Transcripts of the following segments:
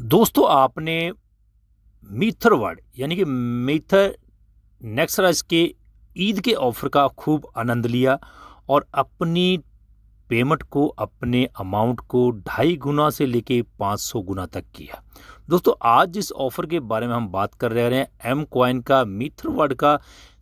दोस्तों आपने मीथर वर्ड यानी कि मीथर नेक्सराइज के ईद के ऑफर का खूब आनंद लिया और अपनी पेमेंट को अपने अमाउंट को ढाई गुना से लेके पाँच सौ गुना तक किया दोस्तों आज जिस ऑफर के बारे में हम बात कर रहे हैं एम कॉइन का मीथर वर्ड का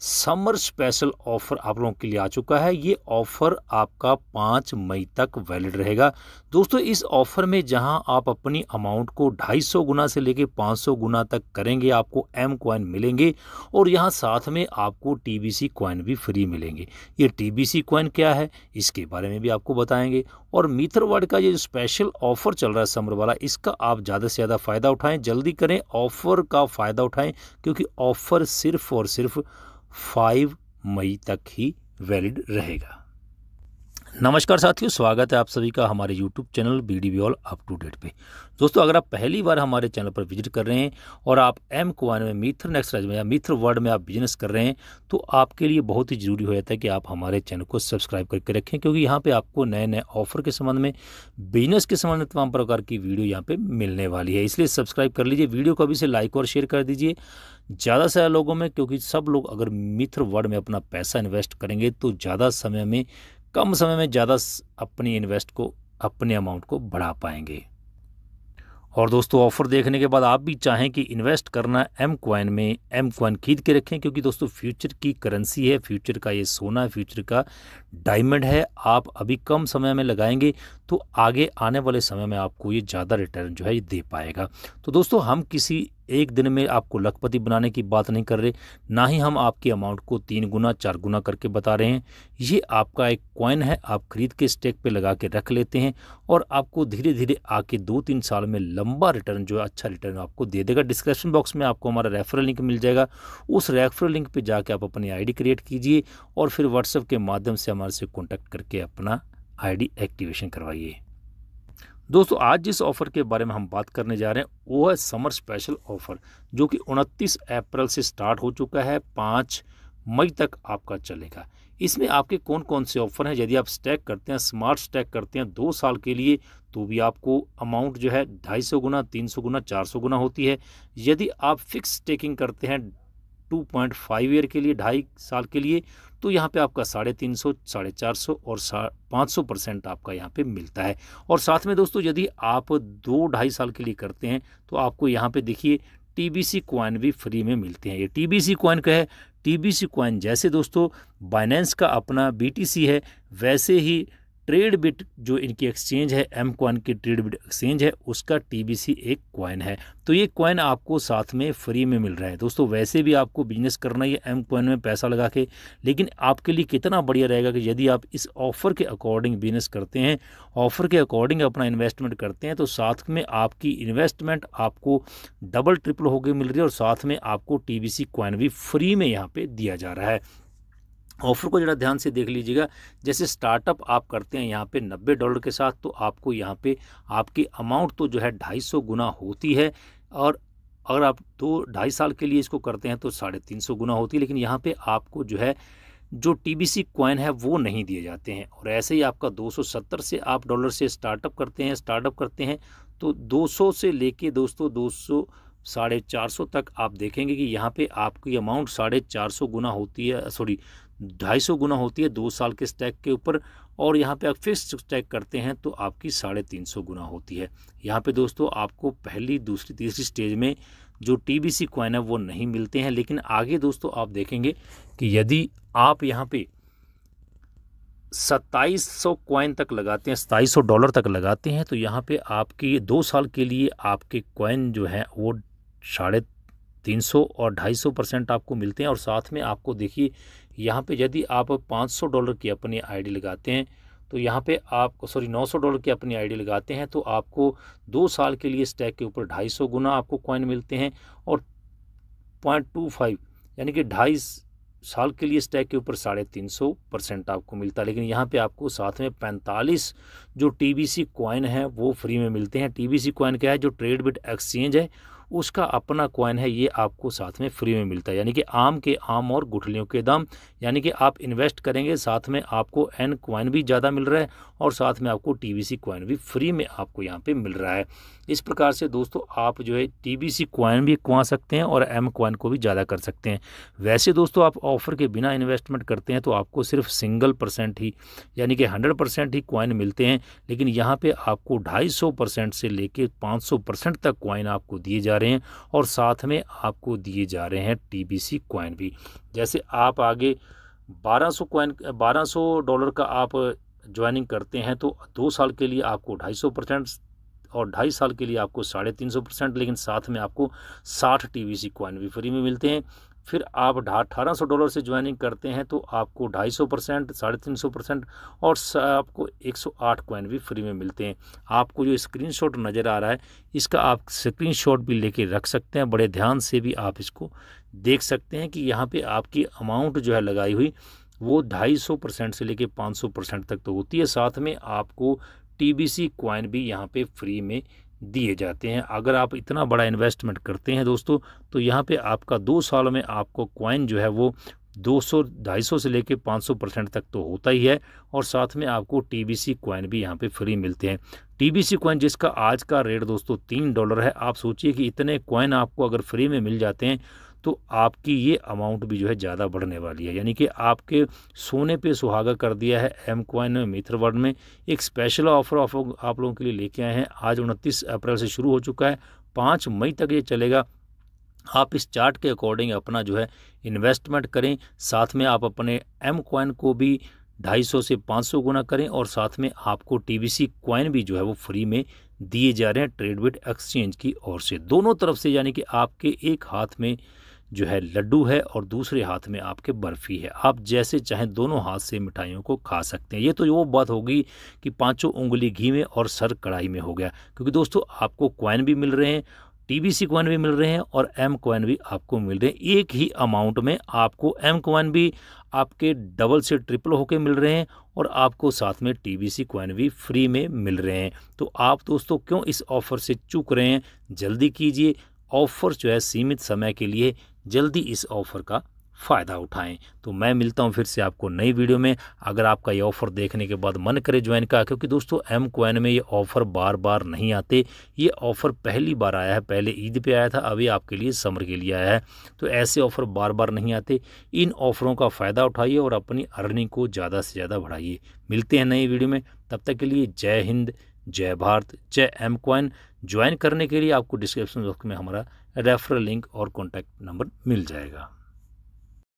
समर स्पेशल ऑफ़र आप लोगों के लिए आ चुका है ये ऑफ़र आपका पाँच मई तक वैलिड रहेगा दोस्तों इस ऑफ़र में जहां आप अपनी अमाउंट को 250 गुना से लेके 500 गुना तक करेंगे आपको एम क्वाइन मिलेंगे और यहां साथ में आपको टी सी कॉइन भी फ्री मिलेंगे ये टी सी कॉइन क्या है इसके बारे में भी आपको बताएंगे और मीथर वर्ड का ये स्पेशल ऑफ़र चल रहा है समर वाला इसका आप ज़्यादा से ज़्यादा फ़ायदा उठाएँ जल्दी करें ऑफ़र का फ़ायदा उठाएँ क्योंकि ऑफ़र सिर्फ़ और सिर्फ़ फाइव मई तक ही वैलिड रहेगा नमस्कार साथियों स्वागत है आप सभी का हमारे YouTube channel B D all up to date पे दोस्तों अगर आप पहली बार हमारे चैनल पर विजिट कर रहे हैं और आप एम कुमार में मिथ्र नेक्स्ट में या मिथ्र वर्ड में आप बिजनेस कर रहे हैं तो आपके लिए बहुत ही ज़रूरी हो जाता है कि आप हमारे चैनल को सब्सक्राइब करके रखें क्योंकि यहाँ पर आपको नए नए ऑफर के संबंध में बिजनेस के संबंध में तमाम प्रकार की वीडियो यहाँ पर मिलने वाली है इसलिए सब्सक्राइब कर लीजिए वीडियो को अभी से लाइक और शेयर कर दीजिए ज़्यादा से लोगों में क्योंकि सब लोग अगर मित्र वर्ड में अपना पैसा इन्वेस्ट करेंगे तो ज़्यादा समय में कम समय में ज़्यादा अपनी इन्वेस्ट को अपने अमाउंट को बढ़ा पाएंगे और दोस्तों ऑफर देखने के बाद आप भी चाहें कि इन्वेस्ट करना एम क्वाइन में एम क्वाइन खरीद के रखें क्योंकि दोस्तों फ्यूचर की करेंसी है फ्यूचर का ये सोना है फ्यूचर का डायमंड है आप अभी कम समय में लगाएंगे तो आगे आने वाले समय में आपको ये ज़्यादा रिटर्न जो है ये दे पाएगा तो दोस्तों हम किसी एक दिन में आपको लखपति बनाने की बात नहीं कर रहे ना ही हम आपकी अमाउंट को तीन गुना चार गुना करके बता रहे हैं ये आपका एक कॉइन है आप खरीद के स्टेक पे लगा के रख लेते हैं और आपको धीरे धीरे आके दो तीन साल में लंबा रिटर्न जो है अच्छा रिटर्न आपको दे देगा डिस्क्रिप्शन बॉक्स में आपको हमारा रेफरल लिंक मिल जाएगा उस रेफरल लिंक पर जाके आप अपनी आई क्रिएट कीजिए और फिर व्हाट्सएप के माध्यम से हमारे से कॉन्टैक्ट करके अपना आईडी एक्टिवेशन करवाइए दोस्तों आज जिस ऑफ़र के बारे में हम बात करने जा रहे हैं वो है समर स्पेशल ऑफ़र जो कि 29 अप्रैल से स्टार्ट हो चुका है पाँच मई तक आपका चलेगा इसमें आपके कौन कौन से ऑफ़र हैं यदि आप स्टैक करते हैं स्मार्ट स्टैक करते हैं दो साल के लिए तो भी आपको अमाउंट जो है ढाई सौ गुना तीन सौ गुना चार सौ गुना होती है यदि आप फिक्स टेकिंग करते हैं टू पॉइंट फाइव ईयर के लिए ढाई साल के लिए तो यहाँ पे आपका साढ़े तीन सौ साढ़े चार सौ और पाँच सौ परसेंट आपका यहाँ पे मिलता है और साथ में दोस्तों यदि आप दो ढाई साल के लिए करते हैं तो आपको यहाँ पे देखिए टी बी सी कॉइन भी फ्री में मिलते हैं ये टी बी सी कॉइन का है सी कॉइन जैसे दोस्तों बाइनेंस का अपना बी टी सी है वैसे ही ट्रेड बिट जो इनकी एक्सचेंज है एम क्वाइन की ट्रेड बिट एक्सचेंज है उसका टीबीसी एक क्वाइन है तो ये कॉइन आपको साथ में फ्री में मिल रहा है दोस्तों वैसे भी आपको बिजनेस करना है एम कॉइन में पैसा लगा के लेकिन आपके लिए कितना बढ़िया रहेगा कि यदि आप इस ऑफ़र के अकॉर्डिंग बिजनेस करते हैं ऑफ़र के अकॉर्डिंग अपना इन्वेस्टमेंट करते हैं तो साथ में आपकी इन्वेस्टमेंट आपको डबल ट्रिपल होकर मिल रही है और साथ में आपको टी बी क्वाइन भी फ्री में यहाँ पर दिया जा रहा है ऑफर को जरा ध्यान से देख लीजिएगा जैसे स्टार्टअप आप करते हैं यहाँ पे नब्बे डॉलर के साथ तो आपको यहाँ पे आपकी अमाउंट तो जो है ढाई सौ गुना होती है और अगर आप दो ढाई साल के लिए इसको करते हैं तो साढ़े तीन सौ गुना होती है लेकिन यहाँ पे आपको जो है जो टी बी सी कॉइन है वो नहीं दिए जाते हैं और ऐसे ही आपका 270 से आप डॉलर से स्टार्टअप करते हैं स्टार्टअप करते हैं तो 200 से लेके दोस्तों 200 साढ़े चार सौ तक आप देखेंगे कि यहाँ पे आपकी अमाउंट साढ़े चार सौ गुना होती है सॉरी ढाई सौ गुना होती है दो साल के स्टैक के ऊपर और यहाँ पे आप फिक्स स्टैक करते हैं तो आपकी साढ़े तीन सौ गुना होती है यहाँ पे दोस्तों आपको पहली दूसरी तीसरी स्टेज में जो टी बी सी कॉइन है वो नहीं मिलते हैं लेकिन आगे दोस्तों आप देखेंगे कि यदि आप यहाँ पे सत्ताईस सौ कॉइन तक लगाते हैं सत्ताईस सौ डॉलर तक लगाते हैं तो यहाँ पर आपकी दो साल के लिए आपके कॉइन जो हैं वो साढ़े तीन सौ और ढाई सौ परसेंट आपको मिलते हैं और साथ में आपको देखिए यहाँ पे यदि आप 500 डॉलर की अपनी आईडी लगाते हैं तो यहाँ पे आप सॉरी 900 डॉलर की अपनी आईडी लगाते हैं तो आपको दो साल के लिए स्टैक के ऊपर 250 गुना आपको कॉइन मिलते हैं और पॉइंट टू फाइव यानी कि ढाई साल के लिए स्टैक के ऊपर साढ़े तीन सौ परसेंट आपको मिलता है लेकिन यहाँ पे आपको साथ में पैंतालीस जो टी बी सी कॉइन है वो फ्री में मिलते हैं टी बी सी कॉइन क्या है जो ट्रेड बिट एक्सचेंज है उसका अपना कॉइन है ये आपको साथ में फ्री में मिलता है यानी कि आम के आम और गुठलियों के दाम यानी कि आप इन्वेस्ट करेंगे साथ में आपको एन कॉइन भी ज़्यादा मिल रहा है और साथ में आपको टी वी कॉइन भी फ्री में आपको यहाँ पर मिल रहा है इस प्रकार से दोस्तों आप जो है टी बी कॉइन भी कुआ सकते हैं और एम कॉइन को भी ज़्यादा कर सकते हैं वैसे दोस्तों आप ऑफर के बिना इन्वेस्टमेंट करते हैं तो आपको सिर्फ सिंगल परसेंट ही यानी कि हंड्रेड परसेंट ही कॉइन मिलते हैं लेकिन यहाँ पर आपको ढाई सौ परसेंट से लेके पाँच सौ परसेंट तक कॉइन आपको दिए जा रहे हैं और साथ में आपको दिए जा रहे हैं टीबीसी कॉइन भी जैसे आप आगे 1200 बारह सौ डॉलर का आप ज्वाइनिंग करते हैं तो दो साल के लिए आपको सौ परसेंट और ढाई साल के लिए आपको साढ़े तीन सौ परसेंट लेकिन साथ में आपको साठ टी वी सी कॉइन भी फ्री में मिलते हैं फिर आप अठारह सौ डॉलर से ज्वाइनिंग करते हैं तो आपको ढाई सौ परसेंट साढ़े तीन सौ परसेंट और आपको एक सौ आठ कॉइन भी फ्री में मिलते हैं आपको जो स्क्रीन शॉट नज़र आ रहा है इसका आप स्क्रीन शॉट भी लेके रख सकते हैं बड़े ध्यान से भी आप इसको देख सकते हैं कि यहाँ पर आपकी अमाउंट जो है लगाई हुई वो ढाई सौ परसेंट से लेके पाँच सौ परसेंट तक तो होती है साथ में आपको सी कॉइन भी यहाँ पर फ्री में दिए जाते हैं अगर आप इतना बड़ा इन्वेस्टमेंट करते हैं दोस्तों तो यहाँ पे आपका दो साल में आपको कॉइन जो है वो 200 250 से लेके 500 परसेंट तक तो होता ही है और साथ में आपको टी बी सी कॉइन भी यहाँ पे फ्री मिलते हैं टी बी सी कॉइन जिसका आज का रेट दोस्तों तीन डॉलर है आप सोचिए कि इतने क्वाइन आपको अगर फ्री में मिल जाते हैं तो आपकी ये अमाउंट भी जो है ज़्यादा बढ़ने वाली है यानी कि आपके सोने पे सुहागा कर दिया है एम क्वाइन में मित्र वर्ड में एक स्पेशल ऑफर ऑफ आप लोगों के लिए लेके आए हैं आज उनतीस अप्रैल से शुरू हो चुका है पाँच मई तक ये चलेगा आप इस चार्ट के अकॉर्डिंग अपना जो है इन्वेस्टमेंट करें साथ में आप अपने एम कॉइन को भी ढाई सौ से पाँच सौ गुना करें और साथ में आपको टी सी क्वाइन भी जो है वो फ्री में दिए जा रहे हैं ट्रेडबिट एक्सचेंज की ओर से दोनों तरफ से यानी कि आपके एक हाथ में जो है लड्डू है और दूसरे हाथ में आपके बर्फ़ी है आप जैसे चाहें दोनों हाथ से मिठाइयों को खा सकते हैं ये तो वो बात होगी कि पांचों उंगली घी में और सर कढ़ाई में हो गया क्योंकि दोस्तों आपको क्वाइन भी मिल रहे हैं टीबीसी कॉइन भी मिल रहे हैं और एम क्वाइन भी आपको मिल रहे हैं एक ही अमाउंट में आपको एम क्वाइन भी आपके डबल से ट्रिपल होके मिल रहे हैं और आपको साथ में टीबीसी कॉइन भी फ्री में मिल रहे हैं तो आप दोस्तों क्यों इस ऑफ़र से चूक रहे हैं जल्दी कीजिए ऑफ़र जो है सीमित समय के लिए जल्दी इस ऑफ़र का फ़ायदा उठाएं तो मैं मिलता हूं फिर से आपको नई वीडियो में अगर आपका ये ऑफ़र देखने के बाद मन करे ज्वाइन का क्योंकि दोस्तों एम क्वन में ये ऑफ़र बार बार नहीं आते ये ऑफ़र पहली बार आया है पहले ईद पे आया था अभी आपके लिए समर के लिए आया है तो ऐसे ऑफ़र बार बार नहीं आते इन ऑफ़रों का फ़ायदा उठाइए और अपनी अर्निंग को ज़्यादा से ज़्यादा बढ़ाइए मिलते हैं नई वीडियो में तब तक के लिए जय हिंद जय भारत जय एम क्वन ज्वाइन करने के लिए आपको डिस्क्रिप्शन बॉक्स में हमारा रेफरल लिंक और कॉन्टैक्ट नंबर मिल जाएगा